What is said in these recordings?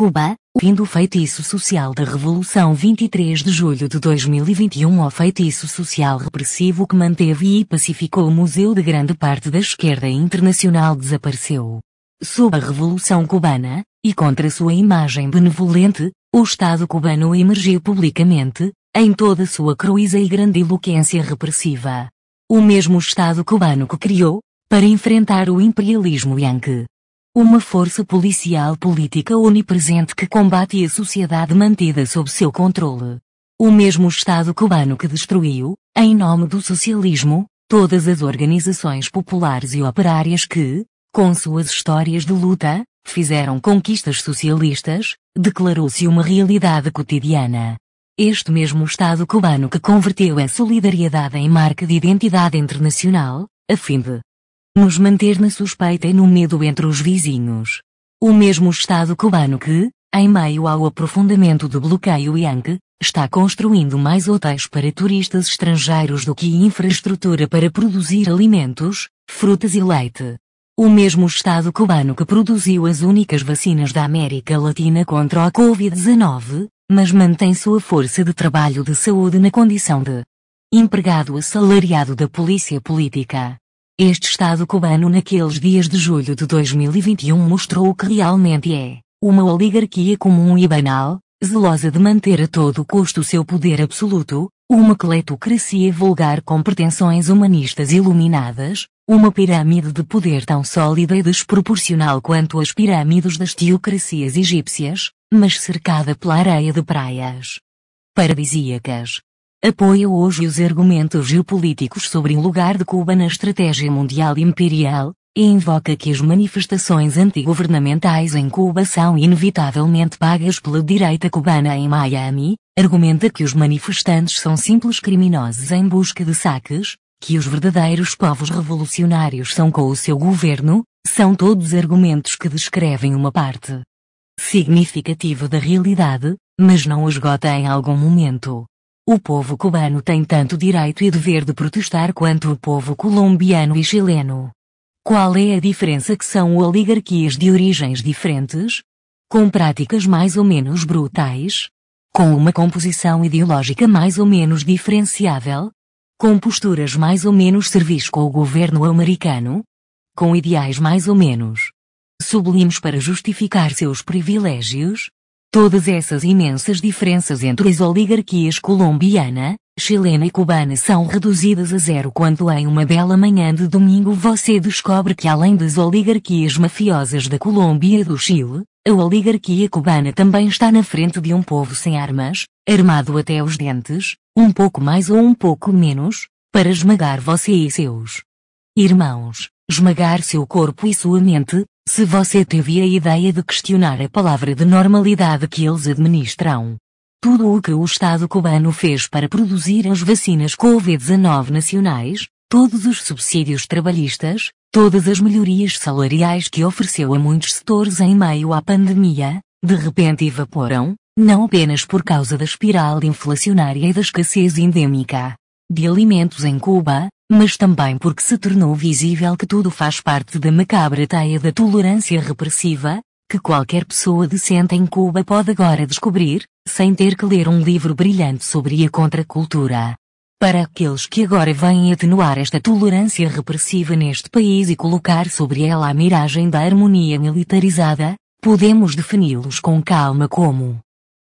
Cuba, o fim do feitiço social da Revolução 23 de julho de 2021 ao feitiço social repressivo que manteve e pacificou o museu de grande parte da esquerda internacional desapareceu. Sob a Revolução Cubana, e contra sua imagem benevolente, o Estado cubano emergiu publicamente, em toda sua cruiza e grandiloquência repressiva. O mesmo Estado cubano que criou, para enfrentar o imperialismo Yankee, uma força policial política onipresente que combate a sociedade mantida sob seu controle. O mesmo Estado cubano que destruiu, em nome do socialismo, todas as organizações populares e operárias que, com suas histórias de luta, fizeram conquistas socialistas, declarou-se uma realidade cotidiana. Este mesmo Estado cubano que converteu a solidariedade em marca de identidade internacional, a fim de nos manter na suspeita e no medo entre os vizinhos. O mesmo Estado cubano que, em meio ao aprofundamento do bloqueio Yankee, está construindo mais hotéis para turistas estrangeiros do que infraestrutura para produzir alimentos, frutas e leite. O mesmo Estado cubano que produziu as únicas vacinas da América Latina contra a Covid-19, mas mantém sua força de trabalho de saúde na condição de empregado assalariado da polícia política. Este Estado cubano naqueles dias de julho de 2021 mostrou o que realmente é, uma oligarquia comum e banal, zelosa de manter a todo custo o seu poder absoluto, uma cletocracia vulgar com pretensões humanistas iluminadas, uma pirâmide de poder tão sólida e desproporcional quanto as pirâmides das teocracias egípcias, mas cercada pela areia de praias paradisíacas, apoia hoje os argumentos geopolíticos sobre o lugar de Cuba na estratégia mundial imperial, e invoca que as manifestações antigovernamentais em Cuba são inevitavelmente pagas pela direita cubana em Miami, argumenta que os manifestantes são simples criminosos em busca de saques, que os verdadeiros povos revolucionários são com o seu governo, são todos argumentos que descrevem uma parte significativa da realidade, mas não esgota em algum momento. O povo cubano tem tanto direito e dever de protestar quanto o povo colombiano e chileno. Qual é a diferença que são oligarquias de origens diferentes? Com práticas mais ou menos brutais? Com uma composição ideológica mais ou menos diferenciável? Com posturas mais ou menos servis com o governo americano? Com ideais mais ou menos sublimes para justificar seus privilégios? Todas essas imensas diferenças entre as oligarquias colombiana, chilena e cubana são reduzidas a zero quando em uma bela manhã de domingo você descobre que além das oligarquias mafiosas da Colômbia e do Chile, a oligarquia cubana também está na frente de um povo sem armas, armado até os dentes, um pouco mais ou um pouco menos, para esmagar você e seus irmãos, esmagar seu corpo e sua mente, se você teve a ideia de questionar a palavra de normalidade que eles administram, tudo o que o Estado cubano fez para produzir as vacinas Covid-19 nacionais, todos os subsídios trabalhistas, todas as melhorias salariais que ofereceu a muitos setores em meio à pandemia, de repente evaporam, não apenas por causa da espiral inflacionária e da escassez endêmica de alimentos em Cuba, mas também porque se tornou visível que tudo faz parte da macabra teia da tolerância repressiva, que qualquer pessoa decente em Cuba pode agora descobrir, sem ter que ler um livro brilhante sobre a contracultura. Para aqueles que agora vêm atenuar esta tolerância repressiva neste país e colocar sobre ela a miragem da harmonia militarizada, podemos defini-los com calma como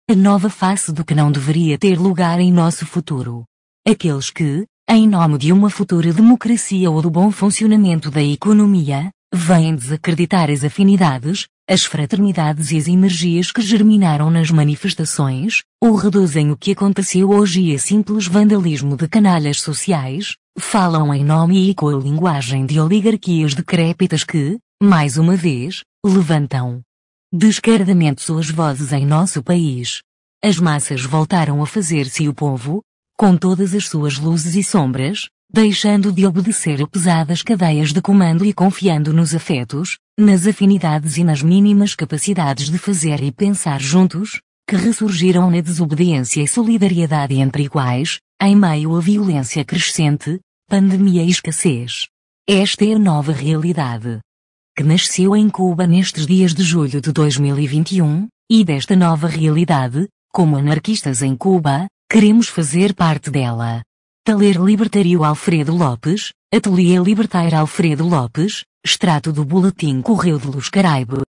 a nova face do que não deveria ter lugar em nosso futuro. Aqueles que, em nome de uma futura democracia ou do bom funcionamento da economia, vêm desacreditar as afinidades, as fraternidades e as energias que germinaram nas manifestações, ou reduzem o que aconteceu hoje a simples vandalismo de canalhas sociais, falam em nome e com a linguagem de oligarquias decrépitas que, mais uma vez, levantam descaradamente suas vozes em nosso país. As massas voltaram a fazer-se o povo, com todas as suas luzes e sombras, deixando de obedecer a pesadas cadeias de comando e confiando nos afetos, nas afinidades e nas mínimas capacidades de fazer e pensar juntos, que ressurgiram na desobediência e solidariedade entre iguais, em meio à violência crescente, pandemia e escassez. Esta é a nova realidade. Que nasceu em Cuba nestes dias de julho de 2021, e desta nova realidade, como anarquistas em Cuba, Queremos fazer parte dela. Taler Libertário Alfredo Lopes, Ateliê libertário Alfredo Lopes, extrato do Boletim Correio de Luz Caraíbe.